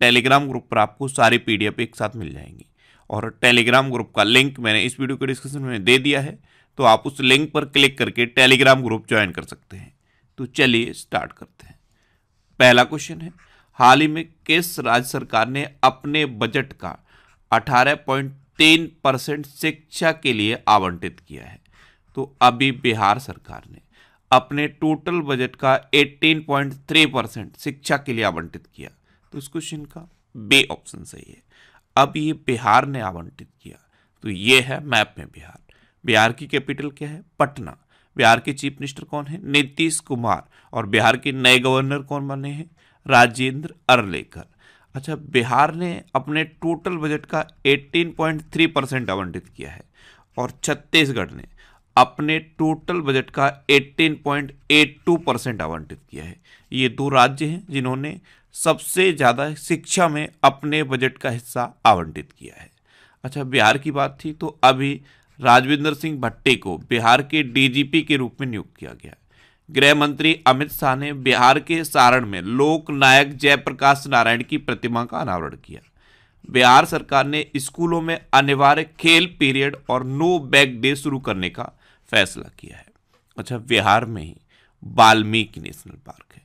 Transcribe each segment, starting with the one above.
Telegram group पर आपको सारी पी एक साथ मिल जाएंगी और टेलीग्राम ग्रुप का लिंक मैंने इस वीडियो के डिस्क्रिप्शन में दे दिया है तो आप उस लिंक पर क्लिक करके टेलीग्राम ग्रुप ज्वाइन कर सकते हैं तो चलिए स्टार्ट करते हैं पहला क्वेश्चन है हाल ही में किस राज्य सरकार ने अपने बजट का 18.3 परसेंट शिक्षा के लिए आवंटित किया है तो अभी बिहार सरकार ने अपने टोटल बजट का 18.3 परसेंट शिक्षा के लिए आवंटित किया इस क्वेश्चन का बे ऑप्शन सही है अब ये बिहार ने आवंटित किया तो ये है मैप में बिहार बिहार की कैपिटल क्या है पटना बिहार के चीफ मिनिस्टर कौन है नीतीश कुमार और बिहार के नए गवर्नर कौन बने हैं राजेंद्र अरलेकर अच्छा बिहार ने अपने टोटल बजट का 18.3 परसेंट आवंटित किया है और छत्तीसगढ़ ने अपने टोटल बजट का 18.82 परसेंट आवंटित किया है ये दो राज्य हैं जिन्होंने सबसे ज़्यादा शिक्षा में अपने बजट का हिस्सा आवंटित किया है अच्छा बिहार की बात थी तो अभी राजविंदर सिंह भट्टे को बिहार के डीजीपी के रूप में नियुक्त किया गया गृह मंत्री अमित शाह ने बिहार के सारण में लोक नायक जयप्रकाश नारायण की प्रतिमा का अनावरण किया बिहार सरकार ने स्कूलों में अनिवार्य खेल पीरियड और नो बैग डे शुरू करने का फैसला किया है अच्छा बिहार में ही वाल्मीकि नेशनल पार्क है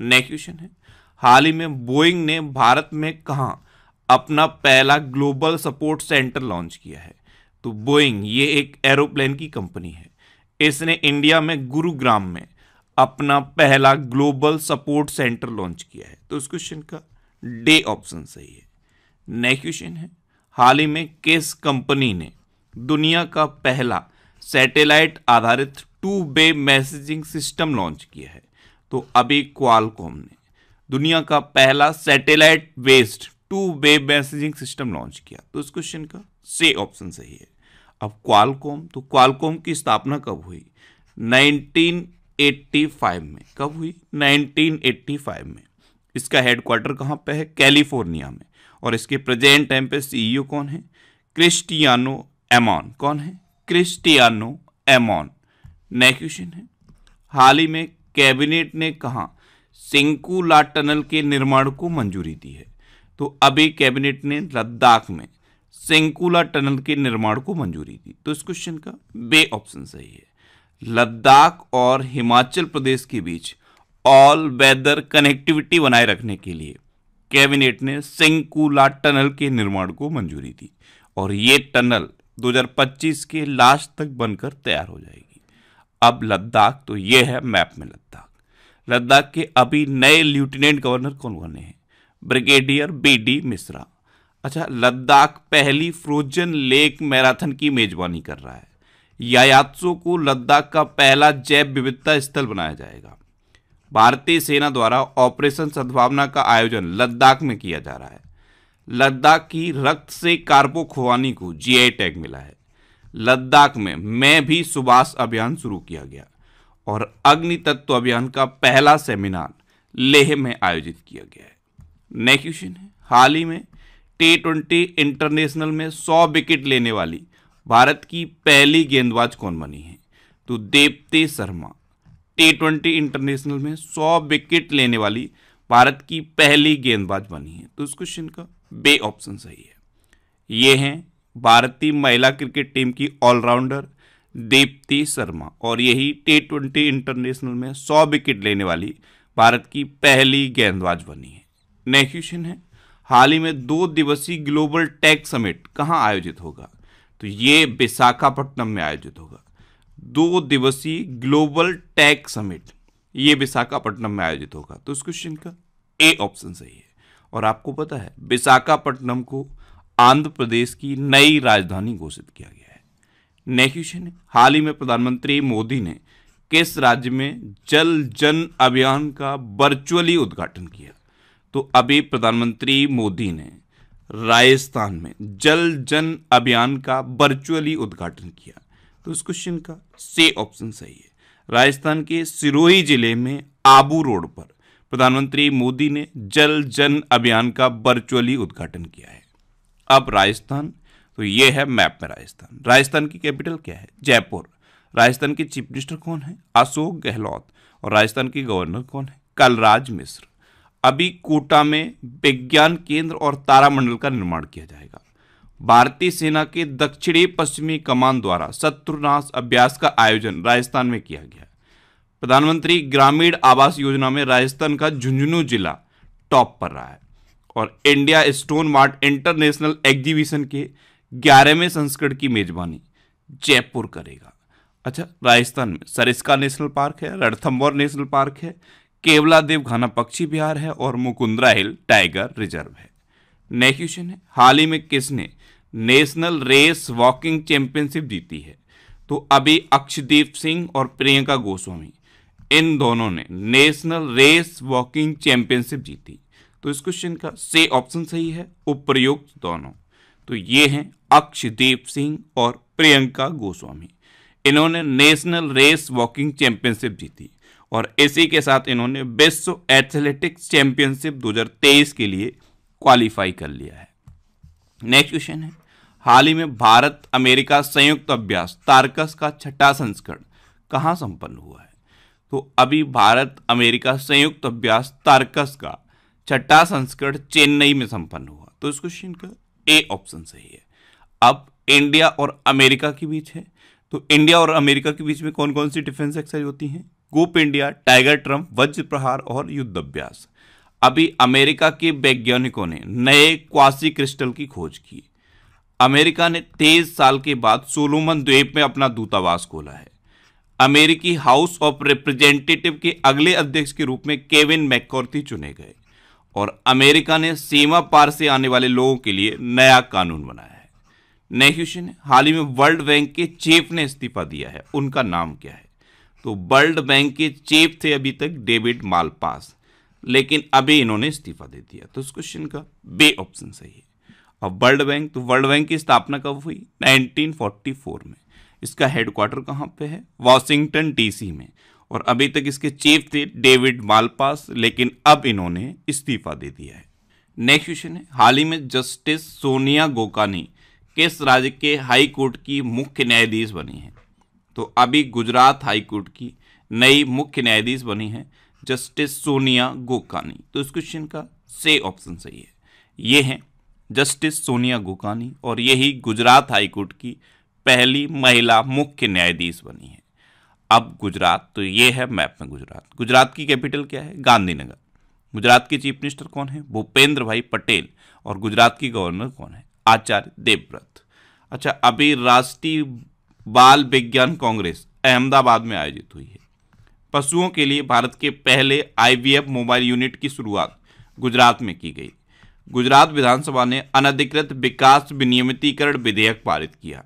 नेक्स्ट क्वेश्चन है हाल ही में बोइंग ने भारत में कहा अपना पहला ग्लोबल सपोर्ट सेंटर लॉन्च किया है तो बोइंग ये एक एरोप्लेन की कंपनी है इसने इंडिया में गुरुग्राम में अपना पहला ग्लोबल सपोर्ट सेंटर लॉन्च किया है तो इस क्वेश्चन का डे ऑप्शन सही है नेक्स्ट क्वेश्चन है हाल ही में किस कंपनी ने दुनिया का पहला सैटेलाइट आधारित two way messaging system launch किया है तो अभी क्वालकॉम ने दुनिया का पहला satellite based two way messaging system launch किया तो इस क्वेश्चन का से ऑप्शन सही है अब क्वालकॉम तो क्वालकॉम की स्थापना कब हुई 1985 में कब हुई 1985 में इसका हेडक्वार्टर कहाँ पे है कैलिफोर्निया में और इसके प्रेजेंट टाइम पे सीईओ e कौन है क्रिस्टियानो एमॉन कौन है क्रिस्टियानो एमॉन नेक्स्ट क्वेश्चन है हाल ही में कैबिनेट ने कहा सिंकूला टनल के निर्माण को मंजूरी दी है तो अभी कैबिनेट ने लद्दाख में सिंकूला टनल के निर्माण को मंजूरी दी तो इस क्वेश्चन का बे ऑप्शन सही है लद्दाख और हिमाचल प्रदेश के बीच ऑल वेदर कनेक्टिविटी बनाए रखने के लिए कैबिनेट ने सिंकूला टनल के निर्माण को मंजूरी दी और ये टनल 2025 के लास्ट तक बनकर तैयार हो जाएगी अब लद्दाख तो ये है मैप में लद्दाख लद्दाख के अभी नए लेफ्टिनेंट गवर्नर कौन बने हैं ब्रिगेडियर बी डी मिश्रा अच्छा लद्दाख पहली फ्रोजन लेक मैराथन की मेजबानी कर रहा है यायात्सो को लद्दाख का पहला जैव विविधता स्थल बनाया जाएगा भारतीय सेना द्वारा ऑपरेशन सद्भावना का आयोजन लद्दाख में किया जा रहा है लद्दाख की रक्त से कार्बो खुवानी को जीआई टैग मिला है लद्दाख में मैं भी सुभाष अभियान शुरू किया गया और अग्नि तत्व अभियान का पहला सेमिनार लेह में आयोजित किया गया है नेक्स्ट क्वेश्चन है हाल ही में टी ट्वेंटी इंटरनेशनल में 100 विकेट लेने वाली भारत की पहली गेंदबाज कौन बनी है तो देवते शर्मा टी ट्वेंटी इंटरनेशनल में 100 विकेट लेने वाली भारत की पहली गेंदबाज बनी है तो इस क्वेश्चन का बे ऑप्शन सही है ये हैं भारतीय महिला क्रिकेट टीम की ऑलराउंडर दीप्ति शर्मा और यही टी ट्वेंटी इंटरनेशनल में सौ विकेट लेने वाली भारत की पहली गेंदबाज बनी है नेक्स्ट क्वेश्चन है हाल ही में दो दिवसीय ग्लोबल टैग समिट कहाँ आयोजित होगा तो ये विशाखापट्टनम में आयोजित होगा दो दिवसीय ग्लोबल टैग समिट ये विशाखापट्टनम में आयोजित होगा तो इस क्वेश्चन का ए ऑप्शन सही है और आपको पता है विशाखापट्टनम को आंध्र प्रदेश की नई राजधानी घोषित किया गया है नेक्स्ट क्वेश्चन है हाल ही में प्रधानमंत्री मोदी ने किस राज्य में जल जन अभियान का वर्चुअली उद्घाटन किया तो अभी प्रधानमंत्री मोदी ने राजस्थान में जल जन अभियान का वर्चुअली उद्घाटन किया तो इस क्वेश्चन का से ऑप्शन सही है राजस्थान के सिरोही जिले में आबू रोड पर प्रधानमंत्री मोदी ने जल जन अभियान का वर्चुअली उद्घाटन किया है अब राजस्थान तो ये है मैप में राजस्थान राजस्थान की कैपिटल क्या है जयपुर राजस्थान के चीफ मिनिस्टर कौन है अशोक गहलोत और राजस्थान के गवर्नर कौन है कलराज मिश्र अभी कोटा में विज्ञान केंद्र और तारामंडल का निर्माण किया जाएगा भारतीय सेना के दक्षिणी पश्चिमी कमान द्वारा शत्रुनाश अभ्यास का आयोजन राजस्थान में किया गया प्रधानमंत्री ग्रामीण आवास योजना में राजस्थान का झुंझुनू जिला टॉप पर रहा है और India stone mart international exhibition के ग्यारहवें संस्करण की मेजबानी जयपुर करेगा अच्छा राजस्थान में सरिस्का नेशनल पार्क है रणथम्बोर नेशनल पार्क है केवला देव घाना पक्षी विहार है और मुकुंद्रा हिल टाइगर रिजर्व है नेक्स्ट क्वेश्चन है हाल ही में किसने नेशनल रेस वॉकिंग चैंपियनशिप जीती है तो अभी अक्षदीप सिंह और प्रियंका गोस्वामी इन दोनों ने नेशनल रेस वॉकिंग चैंपियनशिप जीती तो इस क्वेश्चन का से ऑप्शन सही है उपयुक्त दोनों तो ये हैं अक्षदीप सिंह और प्रियंका गोस्वामी इन्होंने नेशनल रेस वॉकिंग चैंपियनशिप जीती और इसी के साथ इन्होंने विश्व एथलेटिक्स चैंपियनशिप 2023 के लिए क्वालिफाई कर लिया है नेक्स्ट क्वेश्चन है हाल ही में भारत अमेरिका संयुक्त अभ्यास तारकस का छठा संस्करण कहाँ संपन्न हुआ है तो अभी भारत अमेरिका संयुक्त अभ्यास तारकस का छठा संस्करण चेन्नई में संपन्न हुआ तो इस क्वेश्चन का ए ऑप्शन सही है अब इंडिया और अमेरिका के बीच है तो इंडिया और अमेरिका के बीच में कौन कौन सी डिफेंस एक्सरसाइज होती हैं गोप इंडिया टाइगर ट्रम्प वज्र प्रहार और युद्ध अभ्यास अभी अमेरिका के वैज्ञानिकों ने नए क्वासी क्रिस्टल की खोज की अमेरिका ने तेईस साल के बाद सोलोमन द्वीप में अपना दूतावास खोला है अमेरिकी हाउस ऑफ रिप्रेजेंटेटिव के अगले अध्यक्ष के रूप में केविन मैकॉर्थी चुने गए और अमेरिका ने सीमा पार से आने वाले लोगों के लिए नया कानून बनाया है नए क्वेश्चन हाल ही में वर्ल्ड बैंक के चीफ ने इस्तीफा दिया है उनका नाम क्या है तो वर्ल्ड बैंक के चीफ थे अभी तक डेविड मालपास लेकिन अभी इन्होंने इस्तीफा दे दिया तो इस क्वेश्चन का बे ऑप्शन सही है अब वर्ल्ड बैंक तो वर्ल्ड बैंक की स्थापना कब हुई 1944 में इसका हेडक्वार्टर कहाँ पे है वाशिंगटन डीसी में और अभी तक इसके चीफ थे डेविड मालपास लेकिन अब इन्होंने इस्तीफा दे दिया है नेक्स्ट क्वेश्चन है हाल ही में जस्टिस सोनिया गोकानी किस राज्य के हाई कोर्ट की मुख्य न्यायाधीश बनी है तो अभी गुजरात हाई कोर्ट की नई मुख्य न्यायाधीश बनी है जस्टिस सोनिया गोकानी तो इस क्वेश्चन का से ऑप्शन सही है ये हैं जस्टिस सोनिया गोकानी और यही गुजरात हाई कोर्ट की पहली महिला मुख्य न्यायाधीश बनी है अब गुजरात तो ये है मैप में गुजरात गुजरात की कैपिटल क्या है गांधीनगर गुजरात के चीफ मिनिस्टर कौन है भूपेंद्र भाई पटेल और गुजरात की गवर्नर कौन है आचार्य देवव्रत अच्छा अभी राष्ट्रीय बाल विज्ञान कांग्रेस अहमदाबाद में आयोजित हुई है पशुओं के लिए भारत के पहले आईवीएफ मोबाइल यूनिट की शुरुआत गुजरात में की गई गुजरात विधानसभा ने अनधिकृत विकास विनियमितीकरण विधेयक पारित किया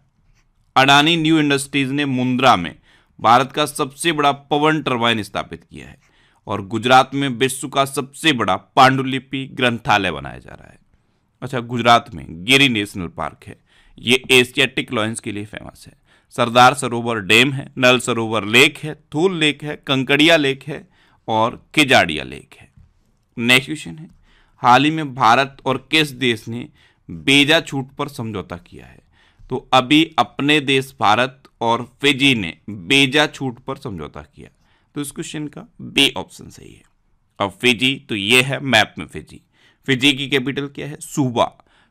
अडानी न्यू इंडस्ट्रीज ने मुंद्रा में भारत का सबसे बड़ा पवन टर्बाइन स्थापित किया है और गुजरात में विश्व का सबसे बड़ा पांडुलिपि ग्रंथालय बनाया जा रहा है अच्छा गुजरात में गिरी नेशनल पार्क है ये एशियाटिक लॉयंस के लिए फेमस है सरदार सरोवर डैम है नल सरोवर लेक है थूल लेक है कंकड़िया लेक है और केजाड़िया लेक है नेक्स्ट क्वेश्चन है हाल ही में भारत और किस देश ने बेजा छूट पर समझौता किया है तो अभी अपने देश भारत और फिजी ने बेजा छूट पर समझौता किया तो इस क्वेश्चन का बी ऑप्शन सही है अब फिजी तो ये है मैप में फिजी फिजी की कैपिटल क्या है सूबा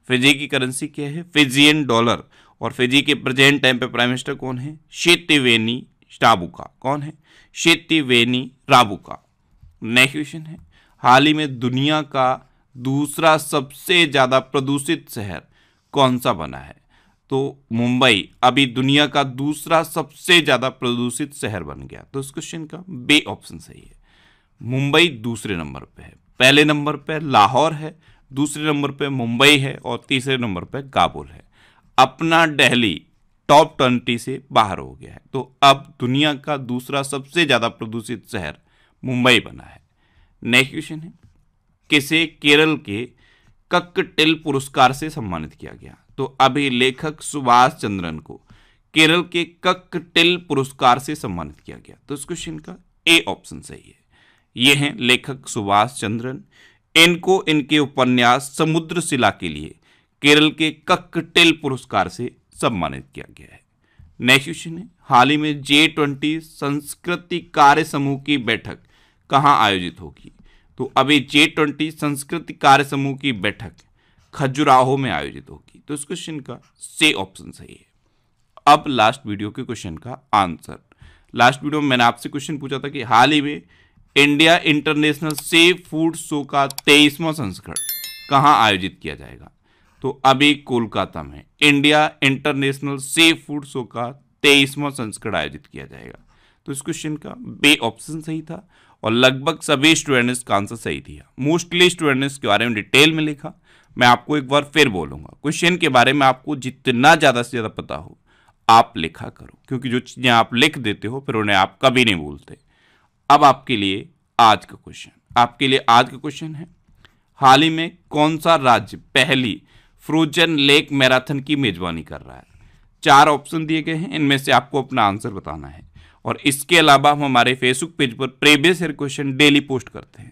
फिजी की करेंसी क्या है फिजियन डॉलर और फिजी के प्रेजेंट टाइम पे प्राइम मिनिस्टर कौन है शेतिवेनी राबुका कौन है शेतिवेनी राबुका नेक्स्ट क्वेश्चन है हाल ही में दुनिया का दूसरा सबसे ज़्यादा प्रदूषित शहर कौन सा बना है तो मुंबई अभी दुनिया का दूसरा सबसे ज़्यादा प्रदूषित शहर बन गया तो इस क्वेश्चन का बे ऑप्शन सही है मुंबई दूसरे नंबर पे है पहले नंबर पे लाहौर है दूसरे नंबर पे मुंबई है और तीसरे नंबर पे काबुल है अपना दिल्ली टॉप ट्वेंटी से बाहर हो गया है तो अब दुनिया का दूसरा सबसे ज़्यादा प्रदूषित शहर मुंबई बना है नेक्स्ट क्वेश्चन है किसे केरल के कक्कटिल पुरस्कार से सम्मानित किया गया तो अभिलेखक सुभाष चंद्रन को केरल के ककटिल पुरस्कार से सम्मानित किया गया तो इस क्वेश्चन का ए ऑप्शन सही है ये हैं लेखक सुभाष चंद्रन इनको इनके उपन्यास समुद्र शिला के लिए केरल के ककटिल पुरस्कार से सम्मानित किया गया है नेक्स्ट क्वेश्चन है हाल ही में जे ट्वेंटी संस्कृति कार्य समूह की बैठक कहाँ आयोजित होगी तो अभी जे ट्वेंटी संस्कृति कार्य समूह की बैठक खजुराहो में आयोजित होगी तो इस क्वेश्चन का से ऑप्शन सही है अब लास्ट वीडियो के क्वेश्चन का आंसर लास्ट वीडियो में मैंने आपसे क्वेश्चन पूछा था कि हाल ही में India international safe food show का तेईसवां संस्करण कहाँ आयोजित किया जाएगा तो अभी कोलकाता में India international safe food show का तेईसवां संस्करण आयोजित किया जाएगा तो इस क्वेश्चन का बे ऑप्शन सही था और लगभग सभी स्टूडेंट्स का आंसर सही दिया मोस्टली स्टूडेंट्स के बारे में डिटेल में लिखा मैं आपको एक बार फिर बोलूंगा क्वेश्चन के बारे में आपको जितना ज़्यादा से ज़्यादा पता हो आप लिखा करो क्योंकि जो चीज़ें आप लिख देते हो फिर उन्हें आप कभी नहीं भूलते अब आपके लिए आज का क्वेश्चन आपके लिए आज का क्वेश्चन है हाल ही में कौन सा राज्य पहली फ्रोजन लेक मैराथन की मेजबानी कर रहा है चार ऑप्शन दिए गए हैं इनमें से आपको अपना आंसर बताना है और इसके अलावा हम हमारे फेसबुक पेज पर previous year question daily post करते हैं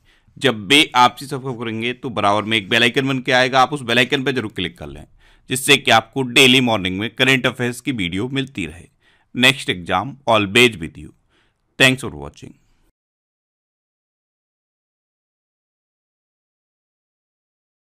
जब बे आपसी सब्सक्राइब करेंगे तो बराबर में एक बेलाइकन बन के आएगा आप उस बेलाइकन पर जरूर क्लिक कर लें जिससे कि आपको डेली मॉर्निंग में करेंट अफेयर्स की वीडियो मिलती रहे next exam all best with you thanks for watching